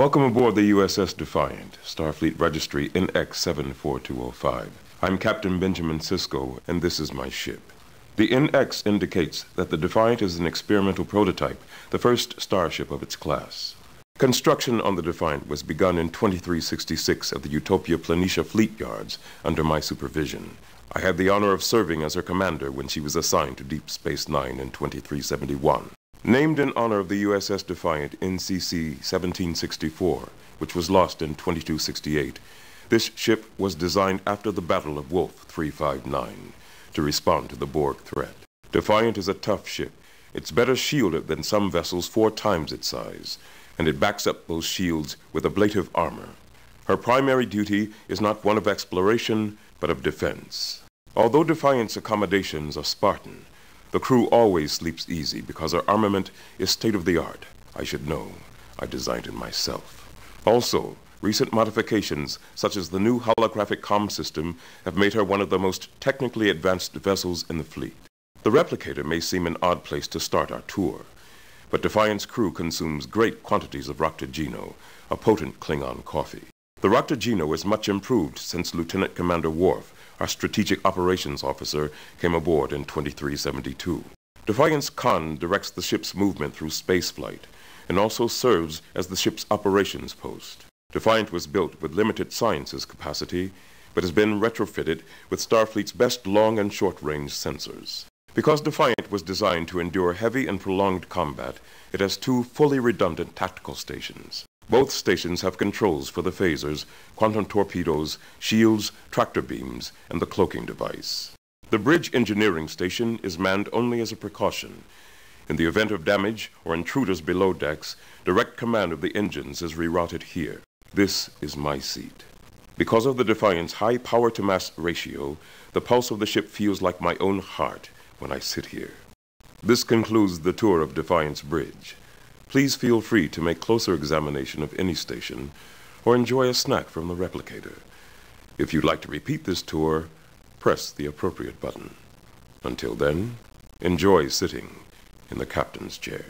Welcome aboard the USS Defiant, Starfleet Registry NX74205. I'm Captain Benjamin Cisco, and this is my ship. The NX indicates that the Defiant is an experimental prototype, the first starship of its class. Construction on the Defiant was begun in 2366 at the Utopia Planitia Fleet Yards under my supervision. I had the honor of serving as her commander when she was assigned to Deep Space Nine in 2371. Named in honor of the USS Defiant NCC 1764, which was lost in 2268, this ship was designed after the Battle of Wolf 359 to respond to the Borg threat. Defiant is a tough ship. It's better shielded than some vessels four times its size, and it backs up those shields with ablative armor. Her primary duty is not one of exploration, but of defense. Although Defiant's accommodations are Spartan, the crew always sleeps easy because our armament is state of the art. I should know. I designed it myself. Also, recent modifications, such as the new holographic comm system, have made her one of the most technically advanced vessels in the fleet. The replicator may seem an odd place to start our tour, but Defiance crew consumes great quantities of Roctogeno, a potent Klingon coffee. The Roctogeno is much improved since Lieutenant Commander Worf our strategic operations officer, came aboard in 2372. Defiance Khan directs the ship's movement through spaceflight and also serves as the ship's operations post. Defiant was built with limited sciences capacity, but has been retrofitted with Starfleet's best long and short range sensors. Because Defiant was designed to endure heavy and prolonged combat, it has two fully redundant tactical stations. Both stations have controls for the phasers, quantum torpedoes, shields, tractor beams, and the cloaking device. The bridge engineering station is manned only as a precaution. In the event of damage or intruders below decks, direct command of the engines is rerouted here. This is my seat. Because of the Defiant's high power to mass ratio, the pulse of the ship feels like my own heart when I sit here. This concludes the tour of Defiance Bridge please feel free to make closer examination of any station or enjoy a snack from the replicator. If you'd like to repeat this tour, press the appropriate button. Until then, enjoy sitting in the captain's chair.